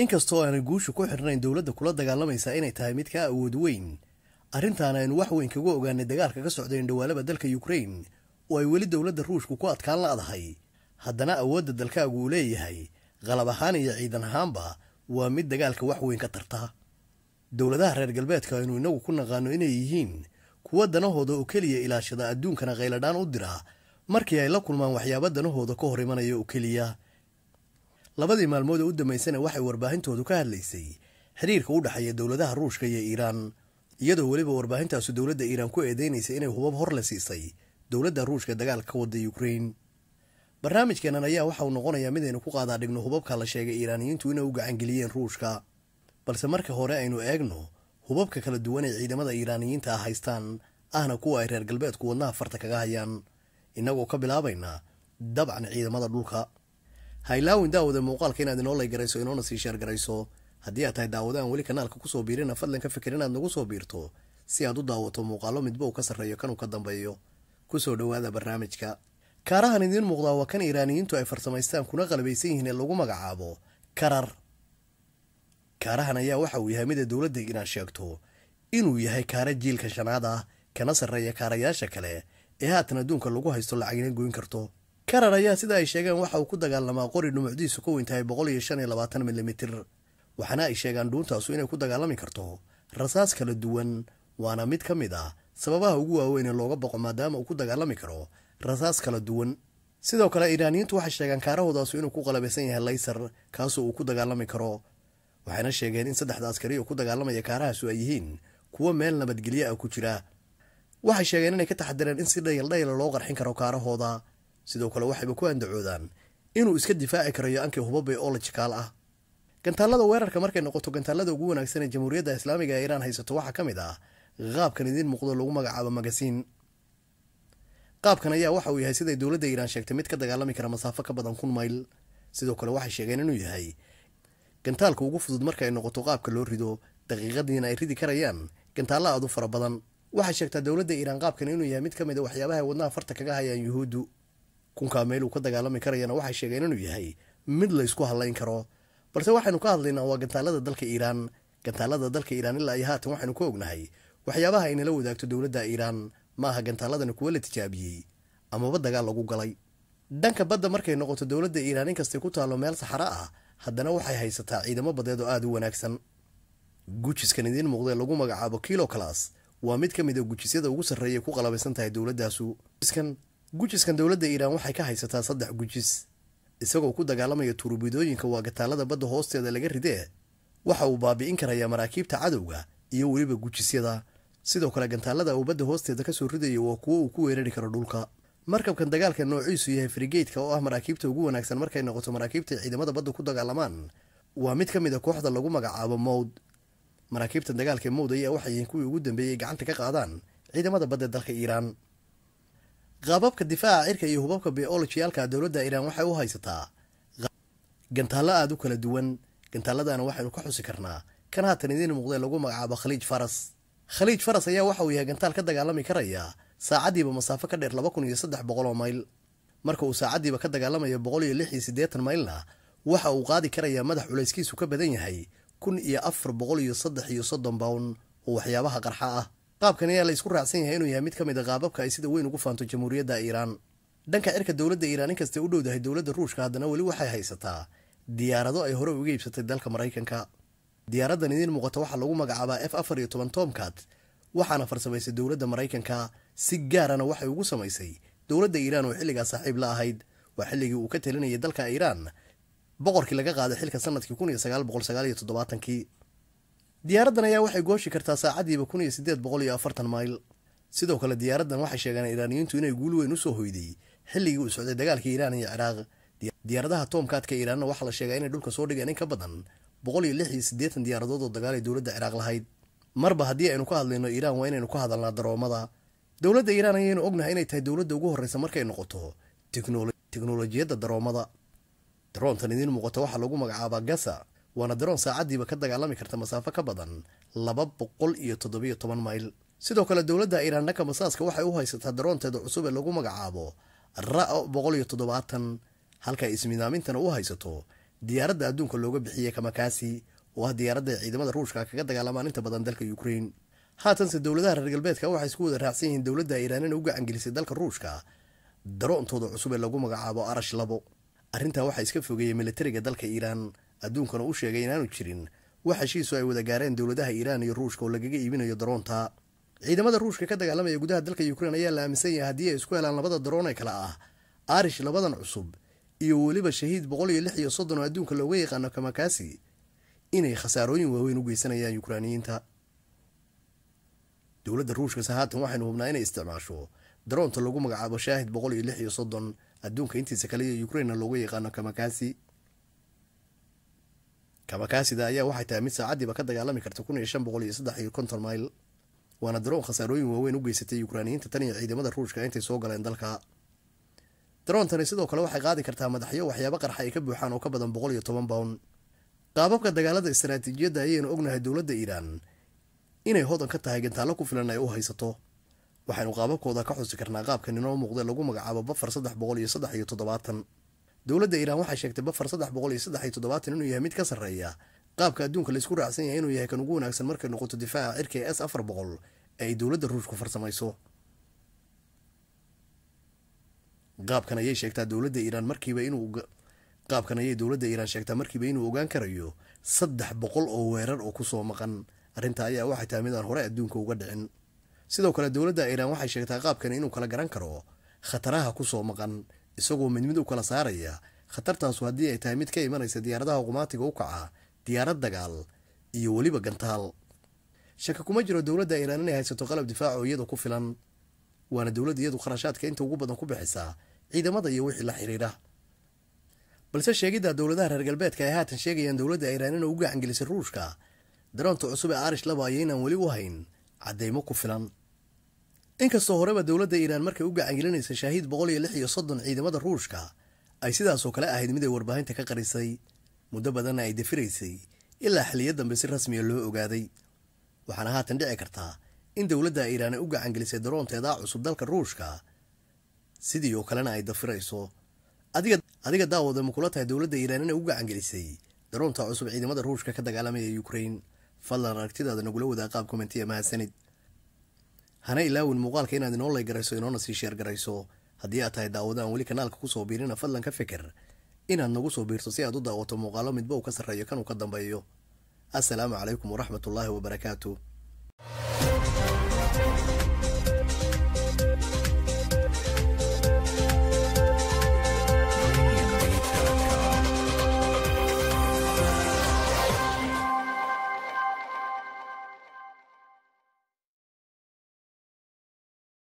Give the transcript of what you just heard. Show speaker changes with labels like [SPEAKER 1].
[SPEAKER 1] inkastoo aanay guushu ku xirnayn dowladda kula dagaalamaysa inay tahay mid kaa awood weyn arrintaan aynu wax weyn kaga ogaanay dagaalka ka socda indhawaalaba dalka yukrain oo ay weli dowladda ruushku ku adkaan la haddana awoodda dalkaagu uu leeyahay qalab ahaan iyo ciidan ahaanba waa mid dagaalka wax weyn ka tarta dowladaha reer galbeedka aynu innagu ku naqaano inay yihiin kuwa danahooda oo keliya ilaashada adduunkana qayladhaan u dira markii ay la kulmaan waxyaaba danahooda ka hor imanaya oo keliya labadii maalmood ee u dambaysana waxay warbaahintoodu ka hadlaysay xiriirka u dhexeeya dowladaha ruushka iyo iiraan iyadoo weliba warbaahintaasu dowladda iiraan ku eedeynaysa inay hubab hor la siisay dowladda ruushka dagaalka ka wada yukrain barnaamijkeenan ayaa waxa uu noqonayaa midaynu ku qaadaa dhigno hubabka la sheegay iiraaniyiintu inay u gacangeliyeen ruushka balse marka hore aynu eegno hubabka kala duwan ee ciidamada iiraaniyiinta ah haystaan ahna kuwa ay reer galbeedku wadnaha farta kaga hayaan innagoo ka bilaabayna dabcan ciidamada dhulka hailaawin daawada muuqaalka inaad inoo laygarayso inoona sii sheergarayso haddii aad tahay daawado aan weli kanaalka kusoo biirina fadlan ka fikir inaad nagu soo biirto si aad u daawato muuqaalo midba uu ka sarreeyo kan ka dambeeyo ku soo dhowaada barnaamijka kaarahan idiin muuqdaa waa kan iiraaniyiintu ay farsamaystaan kuna qalbaysan yihiin ee lagu magacaabo karar kaarahan ayaa waxa uu yahay mida dowladda inaad sheegto inuu yahay kaara jiilka shanaad ah kana sarreeya kaarayaasha kale ee haatan adduunka lagu haysto lacagina goyn karto karar ayaa sida ay sheegeen waxa uu ku dagaalamaa qori dhumucdiisu ka weyntahay boqol iyo shan iyo labaatan milimitir waxaana ay sheegaan dhuuntaasu inay ku dagaalami karto rasaas kala duwan waana mid ka mid ah sababaha ugu waaweyne looga boqo maadaama uu ku dagaalami karo rasaas kala duwan sidoo kale iiraaniyiintu waxay sheegaan kaarahoodaasu inuu ku qalabaysan yahay laysar kaasoo uu ku dagaalami karo waxayna sheegeen in saddexda askari oo ku dagaalamaya kaarahaasu ay yihiin kuwo meel nabadgelyo ah ku jira waxay sheegeen inay ka taxadireen in si dhayaldhayla loo qarxin karo kaarahooda sidoo kale waxayba ku andacoodaan inuu iska difaaci karayo ankii hubabay oo la jikaal ah gantaallada weerarka markay noqoto gantaallada ugu wanaagsan ee jamhuuriyadda islaamiga ee iiraan haysato waxaa ka mid ah qaabkan idin muuqdo lagu magacaabo magasiin qaabkan ayaa waxa uu yahay siday dowladda iiraan sheegtay mid ka dagaalami kara masaafo ka badan kun mayl sidoo kale waxay sheegeen inuu yahay gantaalka ugu fudud marka ay noqoto qaabka loo rido daqiiqadiina ay ridi karayaan gantaalla aad u fara badan waxay sheegtaa dowladda iiraan qaabkan inuu yahay mid ka mid a ah waxyaabaha wadnaha farta kaga hayaan yuhuuddu kunkaa meel ka dagaalami karayana waxay sheegeen inuu yahay mid laysku hadlayn karo balse waxaynu ka hadlaynaa waa gantaalada dalka iiraan gantaalada dalka iiraan ilaa iyo haatan waxaynu ka ognahay waxyaabaha inala wadaagto dowladda iiraan maaha gantaaladani kuwa la tijaabiyey amaba dagaal lagu galay dhanka badda markay noqoto dowladda iiraan inkastay ku taallo meel saxara ah haddana waxay haysataa ciidamo badeed oo aada u wanaagsan gujiskan idiin muuqdee lagu magacaabo kilo kalaas waa mid ka mid a gujisyada ugu sarreeya ku qalabaysan tahay dowladdaasu gujiskan dowladda iiraan waxay ka haysataa saddex gujis isagoo ku dagaalamaya waa waagataalada badda hoosteeda laga ridee waxa uu baabi'in karayaa maraakiibta cadowga iyo weliba gujisyada sidoo kale gantaalada uu badda hoosteeda kasoo ridaya waa kuwo uu ku weerari karo dhulka markabkan dagaalka noociisu yahay frigeydka oo ah maraakiibta ugu wanaagsan markay noqoto maraakiibta ciidamada badda ku dagaalamaan waa mid ka mid a ah kooxda lagu magacaabo mowd maraakiibtan dagaalka mowd ayaa waxay yihiin kuwii ugu dambeeyey gacanta ka qaadaan ciidamada badda dalka iiraan qaababka difaaca cirka iyo hubabka biolojiyaalka dowladda iiraan waxay u haysataa gantaallo aada u kala duwan gantaalladana waxaynu ka xusi karnaa kan haatan idiin muuqdee lagu magacaabo khaliij faras khaliij faras ayaa waxa uu yahay gantaal ka dagaalami karaya saacaddiiba masaafo ka dheer laba kun iyo saddex boqol oo mayl marka uu saacaddiiba ka dagaalamaya boqol iyo lix iyo siddeetan maylna waxa uu qaadi karayaa madax culayskiisu ka badan yahay kun iyo afar boqol iyo saddex iyo soddon bown oo waxyaabaha qarxa ah qaabkan ayaa la isku raacsan yahay inuu yahay mid ka mid a qaababka ay sida weyn ugu faanto jamhuuriyadda iiraan dhanka cirka dowladda iiraan inkastay u dhowdahay dowladda ruushka haddana weli waxay haysataa diyaarado ay hore uga iibsatay dalka maraykanka diyaaradan idiin muuqata waxaa lagu magacaabaa f afar iyo toban toomkat waxaana farsamaysay dowladda maraykanka si gaarana waxay ugu samaysay dowladda iiraan oo xilligaa saaxiib la ahayd waa xilligii uu ka talinayay dalka iiraan boqorkii laga qaaday xilka sanadkii kun iyo sagaal boqol sagaal iyo toddobaatankii diyaaraddan ayaa waxay gooshi kartaa saacadiiba kun iyo sideed boqol iyo afartan mayl sidoo kale diyaaraddan waxay sheegeen iiraaniyiintu inay guul weyn soo hoyday xilligii uu socday dagaalka iiraan iyo ciraaq diyaaradaha toomkaadka iiraanna waxaa la sheegaa inay dhulka soo dhigeen in ka badan boqol iyo lix iyo siddeetan diyaaradood oo dagaal ay dowladda ciraaq lahayd marba haddii aynu ka hadlayno iiraan waa inaynu ka hadalnaa daroomada dowladda iiraan ayaynu ognahay inay tahay dowladda ugu horreysa markay noqoto teknolojiyadda daroomada daroontan idiin muuqata waxaa lagu magacaabaa gasa waana daroon saacadiiba ka dagaalami karta masaafo ka badan laba boqol iyo toddobiyo toban mayl sidoo kale dowladda iiraan dhanka masaaska waxay u haysataa daroonteeda cusub ee lagu magacaabo ra-o boqol iyo toddobaatan halka ay ismidaamintana u haysato diyaaradda adduunka looga bixiyey kamakaasi oo ah diyaaradda ay ciidamada ruushka kaga dagaalamaan inta badan dalka ukrein haatanse dowladaha reer galbeedka waxay isku wada raacsan yihiin dowladda iiraan inay u gacangelisay dalka ruushka daroontooda cusub ee lagu magacaabo arash labo arrintaa waxaa iska fogeeyey milatariga dalka iiraan adduunkana u sheegay inaanu jirin wax heshiisu ay wada gaareen dowladaha iiraan iyo ruushka oo lagaga iibinayo daroonta ciidamada ruushka ka dagaalamaya gudaha dalka ukrein ayaa la aaminsan yahay haddii ay isku helaan labada daroon ee kale ah arish labadan cusub iyo weliba shahiid boqol iyo lix iyo soddon oo adduunka looga yaqaano kamakaasi inay khasaarooyin waaweyn u geysanayaan yukraaniyiinta dowladda ruushkase haatan waxaynu hubnaa inay isticmaasho daroonta lagu magacaabo shaahid boqol iyo lix iyo soddon adduunka intiisa kale iyo ukrainna looga yaqaano kamakaasi kabakaasida ayaa waxay tahay mid saacaddiiba ka dagaalami karta kun iyo shan boqol iyo saddex iyo konton mayl waana daroon khasaarooyin waaweyn u geysatay yukraaniyiinta tan iyo ciidamada ruushka intay soo galeen dalka daroontani sidoo kale waxay qaadi kartaa madaxyo waxyaabo qarxa ay ka buuxaan oo ka badan boqol iyo toban bown qaababka dagaalada istaraatiijiyadda ayaynu ognahay dowladda iiraan inay hodan ka tahay gantaallo ku filan ay u haysato waxaynu qaababkooda ka xusi karnaa qaabka ninoo muuqda lagu magacaabo bafar saddex boqol iyo saddex iyo toddobaatan dowladda iiraan waxay sheegtay bafar saddex boqol iyo saddex iyo toddobaatan inuu yahay mid ka sarreeya qaabka adduunka laysku raacsan yahay inuu yahay kan ugu wanaagsan markay noqoto difaaca cirka s afar boqol ee ay dowladda ruushku farsamayso qaabkan ayay sheegtaa dowladda iiraan markiiba inuu qaabkan ayay dowladda iiraan sheegtaa markiiba inuu ogaan karayo saddex boqol oo weerar oo kusoo maqan arrinta ayaa waxay tahay midaan hore adduunka uga dhicin sidoo kale dowladda iiraan waxay sheegtaa qaabkan inuu kala garan karo khataraha kusoo maqan isagoo mid mid u kala saaraya khatartaasu haddii ay tahay mid ka imanaysa diyaaradaha qumaatiga u kaca diyaarad dagaal iyo weliba gantaal shaka kuma jiro dowladda iiraan inay haysato qalab difaaco iyada ku filan waana dowladda iyadu kharashaadka inta ugu badan ku bixisaa ciidamada iyo wixii la xidhiidha balse sheegidda dowladaha reer galbeedka ay haatan sheegayaan dowladda iiraan inay u gacangelisay ruushka daroonta cusub ee arish laba ayaynan weli u hayn caddeymo ku filan inkastoo horeba dowladda iiraan markay u gacangelinaysa shaahiid boqol iyo lix iyo soddon ciidamada ruushka ay sidaasoo kale ahayd mid ay warbaahinta ka qarisay muddo badanna ay dafiraysay ilaa xiliyo dambe si rasmiya ah loo ogaaday waxaana haatan dhici kartaa in dowladda iiraan ay u gacangelisay daroonteeda cusub dalka ruushka sidii oo kalena ay dafirayso adiga daawada ma kula tahay dowladda iiraan inay u gacangelisay daroonta cusub ciidamada ruushka ka dagaalamaya ukrain fadlan aragtidaada nagula wadaa qaab komentiya mahadsanid hana ilaawin muuqaalka inaad inoo laygarayso inoona sii sheergarayso haddii aad tahay daawado aan weli kanaalka kusoo biirina fadlan ka fikir inaad nagu soo biirto si aad u daawato muuqaalo midba uu ka sarreeyo kanuu ka dambeeyo assalaamu calaykum waraxmatullaahi wabarakaatu